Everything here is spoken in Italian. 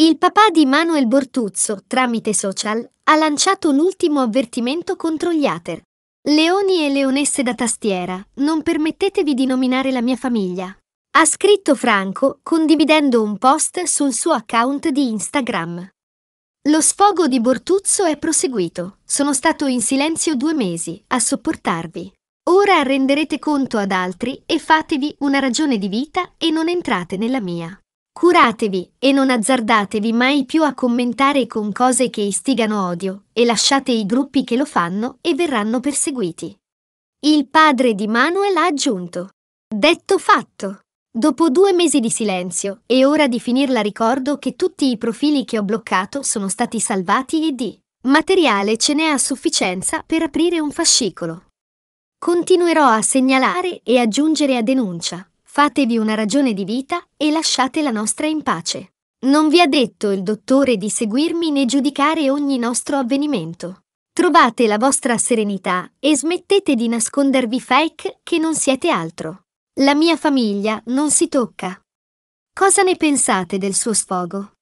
Il papà di Manuel Bortuzzo, tramite social, ha lanciato l'ultimo avvertimento contro gli ater. Leoni e leonesse da tastiera, non permettetevi di nominare la mia famiglia. Ha scritto Franco condividendo un post sul suo account di Instagram. Lo sfogo di Bortuzzo è proseguito. Sono stato in silenzio due mesi a sopportarvi. Ora renderete conto ad altri e fatevi una ragione di vita e non entrate nella mia. Curatevi e non azzardatevi mai più a commentare con cose che istigano odio, e lasciate i gruppi che lo fanno e verranno perseguiti. Il padre di Manuel ha aggiunto. Detto fatto. Dopo due mesi di silenzio, è ora di finirla ricordo che tutti i profili che ho bloccato sono stati salvati e di materiale ce n'è a sufficienza per aprire un fascicolo. Continuerò a segnalare e aggiungere a denuncia Fatevi una ragione di vita e lasciate la nostra in pace. Non vi ha detto il dottore di seguirmi né giudicare ogni nostro avvenimento. Trovate la vostra serenità e smettete di nascondervi fake che non siete altro. La mia famiglia non si tocca. Cosa ne pensate del suo sfogo?